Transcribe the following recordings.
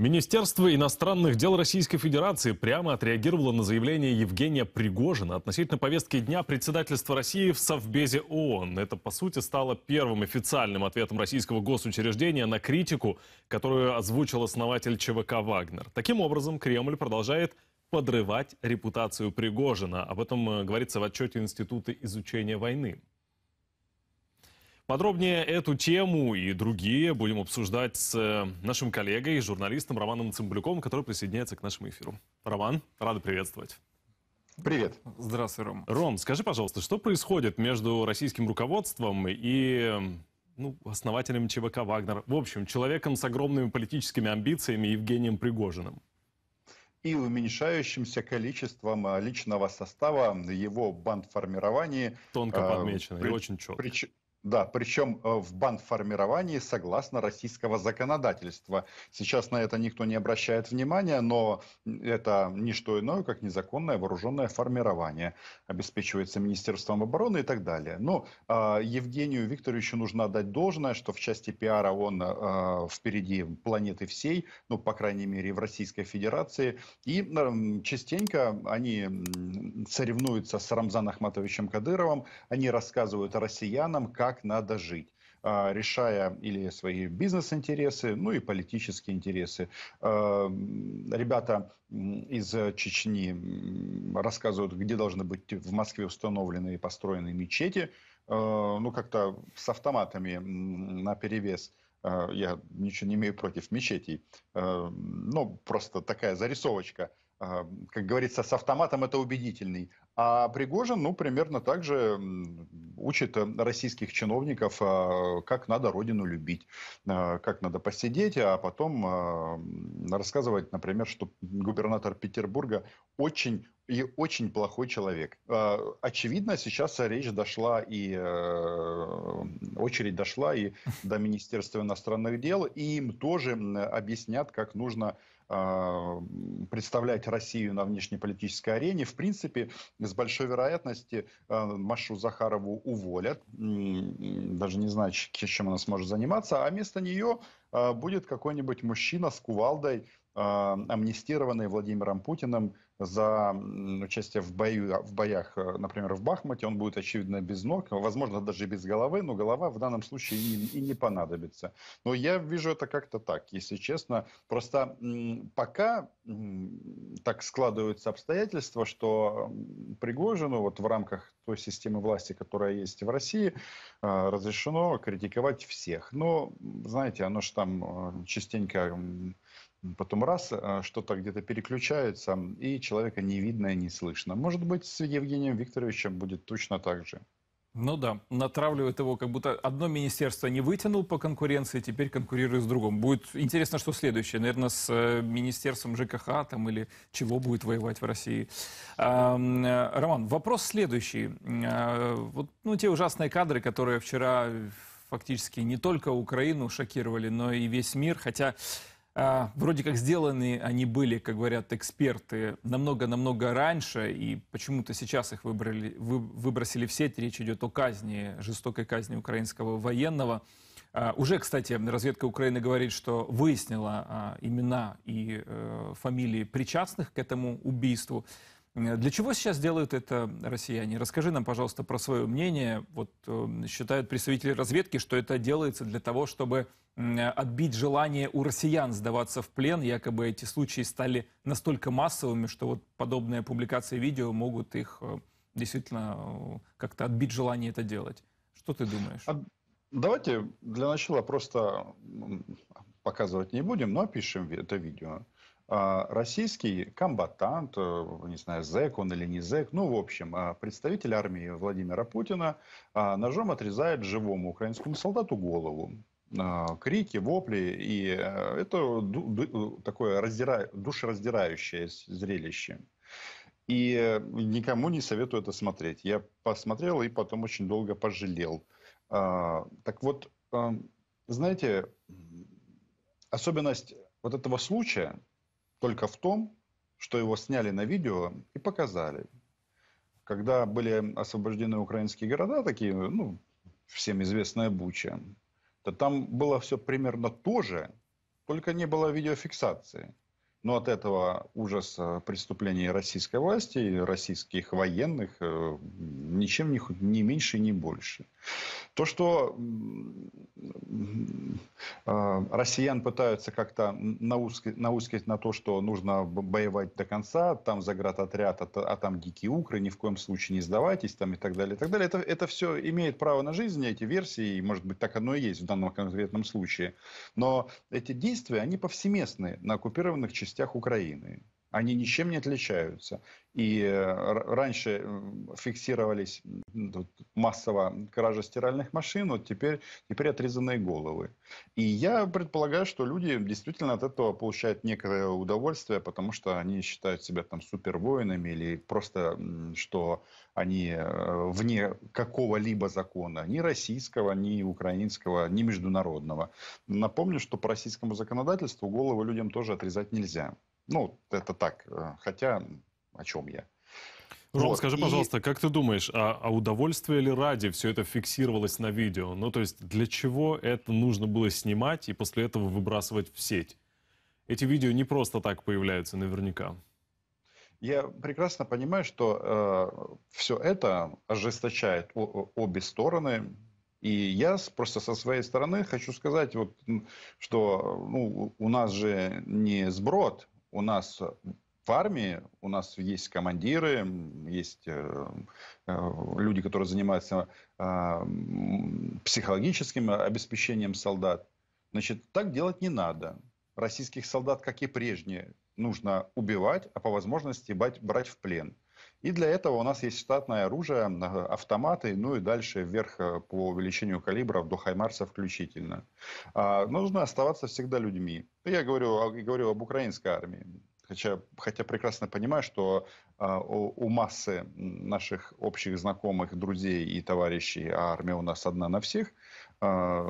Министерство иностранных дел Российской Федерации прямо отреагировало на заявление Евгения Пригожина относительно повестки дня председательства России в Совбезе ООН. Это, по сути, стало первым официальным ответом российского госучреждения на критику, которую озвучил основатель ЧВК «Вагнер». Таким образом, Кремль продолжает подрывать репутацию Пригожина. Об этом э, говорится в отчете Института изучения войны. Подробнее эту тему и другие будем обсуждать с э, нашим коллегой, журналистом Романом Цымбалюком, который присоединяется к нашему эфиру. Роман, рада приветствовать. Привет. Здравствуй, Ром. Ром, скажи, пожалуйста, что происходит между российским руководством и ну, основателем ЧВК «Вагнер», в общем, человеком с огромными политическими амбициями Евгением Пригожиным? и уменьшающимся количеством э, личного состава его бандформирования. Тонко э, подмечено э, и очень четко. Да, причем э, в банформировании согласно российского законодательства. Сейчас на это никто не обращает внимания, но это не что иное, как незаконное вооруженное формирование. Обеспечивается Министерством обороны и так далее. Но ну, а Евгению Викторовичу нужно отдать должное, что в части пиара он э, впереди планеты всей, ну, по крайней мере, в Российской Федерации. И эм, частенько они соревнуются с Рамзаном Ахматовичем Кадыровым, они рассказывают россиянам, как как надо жить а, решая или свои бизнес-интересы, ну и политические интересы. А, ребята из э, Чечни рассказывают, где должны быть в Москве установлены и построены мечети, а, ну как-то с автоматами на перевес. Я ничего не имею против мечетей, но просто такая зарисовочка как говорится, с автоматом это убедительный. А Пригожин, ну, примерно так же учит э, российских чиновников, э, как надо родину любить, э, как надо посидеть, а потом рассказывать, например, что губернатор Петербурга очень и очень плохой человек. Очевидно, сейчас речь дошла и очередь дошла и до Министерства иностранных дел, и им тоже объяснят, как нужно а, представлять Россию на внешнеполитической арене, в принципе, с большой вероятностью а, Машу Захарову уволят. Даже не знаю, чем она сможет заниматься. А вместо нее а, будет какой-нибудь мужчина с кувалдой, амнистированный Владимиром Путиным, за участие в, бою, а, в боях, э, например, в Бахмуте, он будет, очевидно, без ног, возможно, даже без головы, но голова в данном случае и, и не понадобится. Но я вижу это как-то так, если честно. Просто пока так складываются обстоятельства, что Пригожину вот в рамках той системы власти, которая есть в России, э, разрешено критиковать всех. Но, знаете, оно же там э, частенько Потом раз, а, что-то где-то переключается, и человека не видно и не слышно. Может быть, с Евгением Викторовичем будет точно так же. Ну да, натравливает его, как будто одно министерство не вытянул по конкуренции, теперь конкурирует с другом. Будет интересно, что следующее. Наверное, с э, министерством ЖКХ там или чего будет воевать в России. Э, Роман, вопрос следующий. Э, вот ну, те ужасные кадры, которые вчера фактически не только Украину шокировали, но и весь мир. Хотя а, вроде как сделаны они были, как говорят эксперты, намного-намного раньше, и почему-то сейчас их выбрали, вы, выбросили в сеть. Речь идет о казни, жестокой казни украинского военного. А, уже, кстати, разведка Украины говорит, что выяснила а, имена и э, фамилии причастных к этому убийству. Э, для чего сейчас делают это россияне? Расскажи нам, пожалуйста, про свое мнение. Вот эм, считают представители разведки, что это делается для того, чтобы э, отбить желание у россиян сдаваться в плен. Якобы эти случаи стали настолько массовыми, что вот подобные публикации видео могут их э, действительно как-то отбить желание это делать. Что ты думаешь? Давайте для начала просто показывать не будем, но опишем это видео. А, российский комбатант, э, не знаю, зэк он или не зэк, ну, в общем, а, представитель армии Владимира Путина а, ножом отрезает живому украинскому солдату голову. Крики, вопли, и э, это такое раздира... душераздирающее зрелище. И э, никому не советую это смотреть. Я посмотрел и потом очень долго пожалел. Так вот, эм, знаете, особенность вот этого случая только в том, что его сняли на видео и показали. Когда были освобождены украинские города, такие, ну, всем известная Буча, то там было все примерно то же, только не было видеофиксации. Но от этого ужас преступлений российской власти, российских военных, э, ничем не, не меньше и не больше. То, что э, россиян пытаются как-то наускать, наускать на то, что нужно воевать до конца, там заградотряд, а, а там дикие укры, ни в коем случае не сдавайтесь, там и так далее, и так далее. Это, это все имеет право на жизнь, эти версии, и, может быть, так оно и есть в данном конкретном случае. Но эти действия, они повсеместны на оккупированных частях частях Украины они ничем не отличаются. И э, раньше фиксировались массово кражи стиральных машин, вот теперь, теперь отрезанные головы. И я предполагаю, что люди действительно от этого получают некое удовольствие, потому что они считают себя там супервоинами или просто, что они э, вне какого-либо закона, ни российского, ни украинского, ни международного. Напомню, что по российскому законодательству головы людям тоже отрезать нельзя. Ну, это так. Э, хотя, о чем я? Ром, вот, скажи, и... пожалуйста, как ты думаешь, а, а удовольствие ли ради все это фиксировалось на видео? Ну, то есть, для чего это нужно было снимать и после этого выбрасывать в сеть? Эти видео не просто так появляются наверняка. Я прекрасно понимаю, что э, все это ожесточает обе стороны. И я просто со своей стороны хочу сказать, вот, что ну, у нас же не сброд, у нас э, в армии, у нас есть командиры, есть э, э, люди, которые занимаются э, психологическим обеспечением солдат. Значит, так делать не надо. Российских солдат, как и прежние, нужно убивать, а по возможности брать в плен. И для этого у нас есть штатное оружие, э, автоматы, ну и дальше вверх э, по увеличению калибров до Хаймарса включительно. А, нужно оставаться всегда людьми. Я говорю, я говорю об украинской армии. Хотя, хотя прекрасно понимаю, что э, у, у массы наших общих знакомых, друзей и товарищей, а армия у нас одна на всех, э,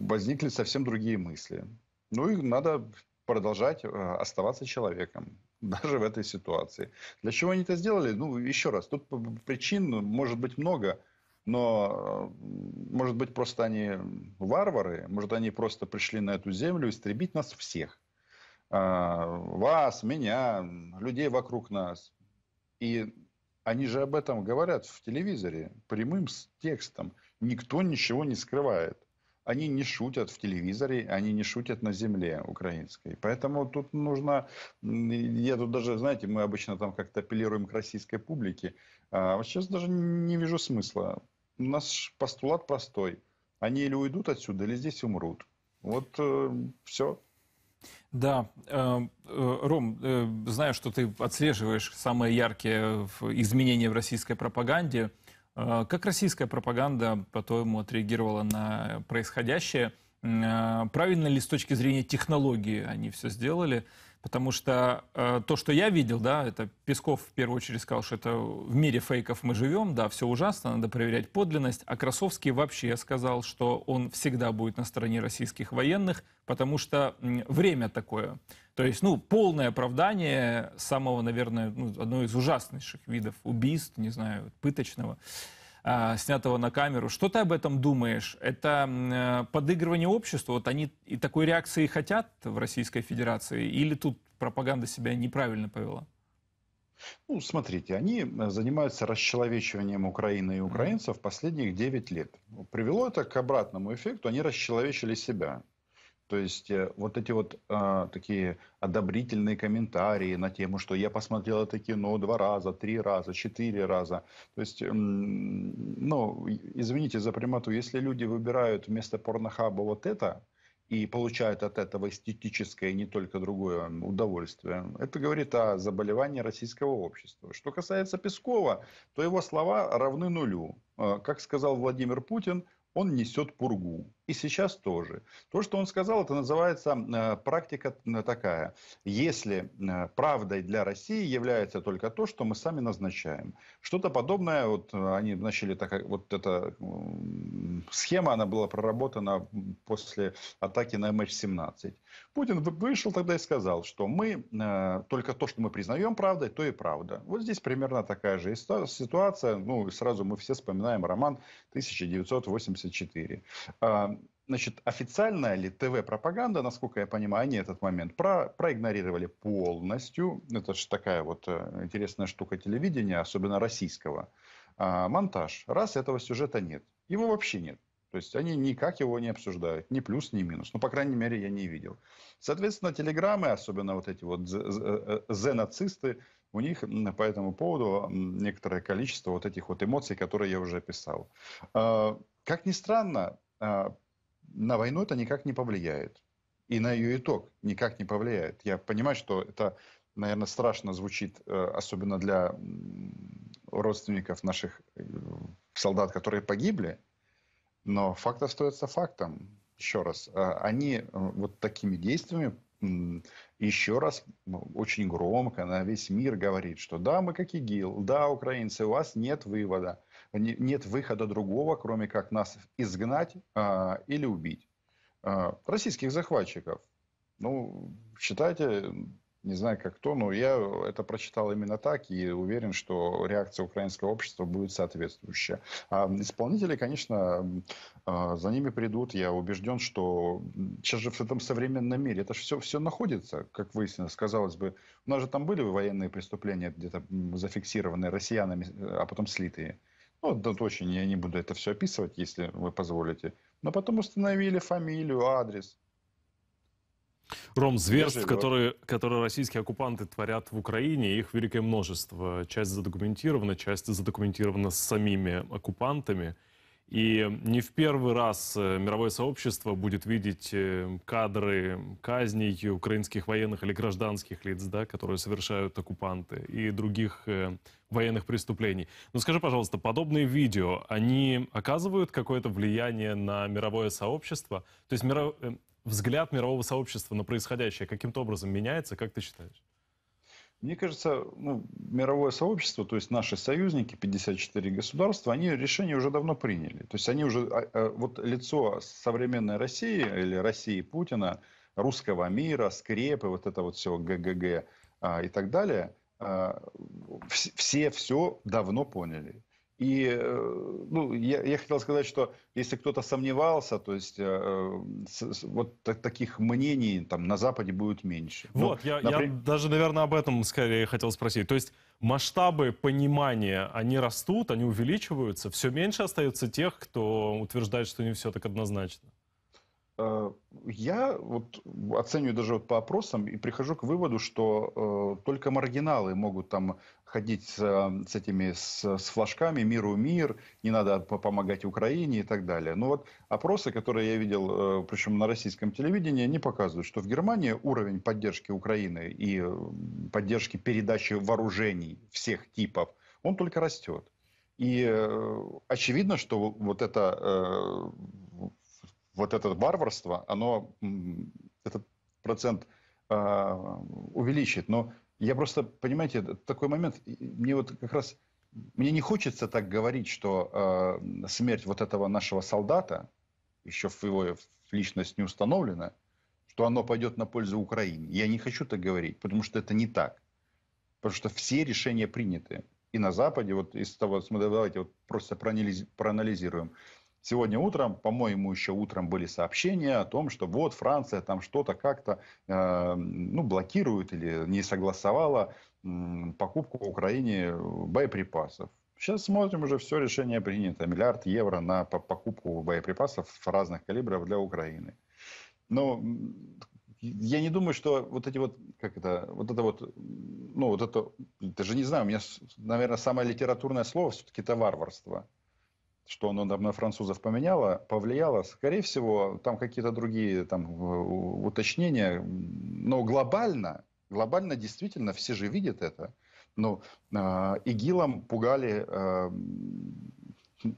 возникли совсем другие мысли. Ну и надо продолжать э, оставаться человеком даже в этой ситуации. Для чего они это сделали? Ну, еще раз, тут причин может быть много, но, э, может быть, просто они варвары, может, они просто пришли на эту землю истребить нас всех. А, вас, меня, людей вокруг нас. И они же об этом говорят в телевизоре прямым текстом. Никто ничего не скрывает они не шутят в телевизоре, они не шутят на земле украинской. Поэтому тут нужно, я тут даже, знаете, мы обычно там как-то апеллируем к российской публике, а вот сейчас даже не вижу смысла. У нас постулат простой. Они или уйдут отсюда, или здесь умрут. Вот э, все. Да, э, э, Ром, э, знаю, что ты отслеживаешь самые яркие изменения в российской пропаганде – Э, как российская пропаганда, по-твоему, отреагировала на происходящее? Э, правильно ли с точки зрения технологии они все сделали? Потому что э, то, что я видел, да, это Песков в первую очередь сказал, что это в мире фейков мы живем, да, все ужасно, надо проверять подлинность. А Красовский вообще сказал, что он всегда будет на стороне российских военных, потому что время такое. То есть, ну, полное оправдание самого, наверное, ну, одного из ужаснейших видов убийств, не знаю, пыточного. А, снятого на камеру. Что ты об этом думаешь? Это э, подыгрывание обществу? Вот они и такой реакции хотят в Российской Федерации? Или тут пропаганда себя неправильно повела? Ну, смотрите, они э, занимаются расчеловечиванием Украины и украинцев последних 9 лет. Привело это к обратному эффекту, они расчеловечили себя. То есть э, вот эти вот э, такие одобрительные комментарии на тему, что я посмотрел это кино два раза, три раза, четыре раза. То есть, ну, извините за прямоту, если люди выбирают вместо порнохаба вот это, и получают от этого эстетическое, и не только другое удовольствие. Это говорит о заболевании российского общества. Что касается Пескова, то его слова равны нулю. А, как сказал Владимир Путин, он несет пургу. И сейчас тоже. То, что он сказал, это называется э, практика э, такая. Если э, правдой для России является только то, что мы сами назначаем. Что-то подобное, вот они начали так, вот эта схема, она была проработана после атаки на MH17. Путин вышел тогда и сказал, что мы только то, что мы признаем правдой, то и правда. Вот здесь примерно такая же ситуация. Ну, сразу мы все вспоминаем роман 1984. Значит, официальная ли ТВ-пропаганда, насколько я понимаю, они этот момент про проигнорировали полностью. Это же такая вот э, интересная штука телевидения, особенно российского. А, монтаж. Раз этого сюжета нет. Его вообще нет. То есть они никак его не обсуждают, ни плюс, ни минус. Ну, по крайней мере, я не видел. Соответственно, телеграммы, особенно вот эти вот э, э, зе-нацисты, у них по этому поводу некоторое количество вот этих вот эмоций, которые я уже описал. А, как ни странно, а, на войну это никак не повлияет. И на ее итог никак не повлияет. Я понимаю, что это, наверное, страшно звучит, э, особенно для родственников наших э, солдат, которые погибли. Но факт остается фактом. Еще раз, э, они вот такими действиями еще раз ну, очень громко на весь мир говорит, что да, мы как ИГИЛ, да, украинцы, у вас нет вывода, нет выхода другого, кроме как нас изгнать а, или убить. А, российских захватчиков, ну, считайте, не знаю как кто, но я это прочитал именно так и уверен, что реакция украинского общества будет соответствующая. А исполнители, конечно, а, за ними придут. Я убежден, что сейчас же в этом современном мире это все, все находится, как выяснилось, казалось бы. У нас же там были военные преступления где-то зафиксированные россиянами, а потом слитые. Ну, да, точно, я не буду это все описывать, если вы позволите. Но потом установили фамилию, адрес – Ром, зверств, которые, которые российские оккупанты творят в Украине, их великое множество. Часть задокументирована, часть задокументирована с самими оккупантами. И не в первый раз э, мировое сообщество будет видеть э, кадры казней украинских военных или гражданских лиц, да, которые совершают оккупанты, и других э, военных преступлений. Но скажи, пожалуйста, подобные видео, они оказывают какое-то влияние на мировое сообщество? То есть миро взгляд мирового сообщества на происходящее каким-то образом меняется, как ты считаешь? Мне кажется, ну, мировое сообщество, то есть наши союзники, 54 государства, они решение уже давно приняли. То есть они уже, а, а, вот лицо современной России или России Путина, русского мира, скрепы, вот это вот все ГГГ а, и так далее, все все давно поняли. И э, ну, я, я хотел сказать, что если кто-то сомневался, то есть э, э с, с, вот так, таких мнений там на Западе будет меньше. Ну, вот, ну, я, например... я даже, наверное, об этом скорее хотел спросить. То есть масштабы понимания, они растут, они увеличиваются, все меньше остается тех, кто утверждает, что не все так однозначно. Э я вот оцениваю даже вот по опросам и прихожу к выводу, что э, только маргиналы могут там ходить с, э, с этими с, с флажками «Миру мир», «Не надо помогать Украине» и так далее. Но вот опросы, которые я видел, э, причем на российском телевидении, не показывают, что в Германии уровень поддержки Украины и э, поддержки передачи вооружений всех типов, он только растет. И э, очевидно, что вот это э, вот это варварство, оно этот процент э, увеличит. Но я просто, понимаете, такой момент, мне вот как раз, мне не хочется так говорить, что э, смерть вот этого нашего солдата, еще в его личность не установлена, что оно пойдет на пользу Украине. Я не хочу так говорить, потому что это не так. Потому что все решения приняты. И на Западе, вот из того, давайте вот просто проанализируем. Сегодня утром, по-моему, еще утром были сообщения о том, что вот Франция там что-то как-то э, ну, блокирует или не согласовала э, покупку Украине боеприпасов. Сейчас смотрим, уже все решение принято. Миллиард евро на покупку боеприпасов разных калибров для Украины. Но я не думаю, что вот эти вот, как это, вот это вот, ну вот это, даже не знаю, у меня, наверное, самое литературное слово все-таки это варварство что оно на французов поменяло, повлияло. Скорее всего, там какие-то другие там, уточнения. Но глобально, глобально действительно все же видят это. но ну, э, а, ИГИЛом пугали, э,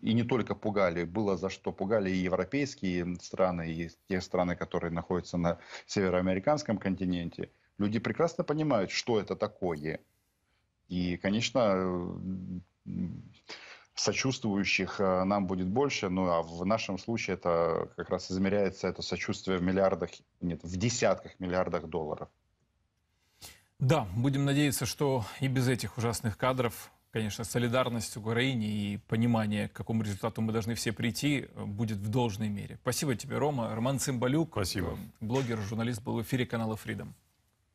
и не только пугали, было за что пугали и европейские страны, и те страны, которые находятся на североамериканском континенте. Люди прекрасно понимают, что это такое. И, конечно, сочувствующих э, нам будет больше, ну а в нашем случае это как раз измеряется это сочувствие в миллиардах, нет, в десятках миллиардах долларов. Да, будем надеяться, что и без этих ужасных кадров, конечно, солидарность Украине и понимание, к какому результату мы должны все прийти, будет в должной мере. Спасибо тебе, Рома. Роман Цымбалюк, Спасибо. блогер, журналист, был в эфире канала Freedom.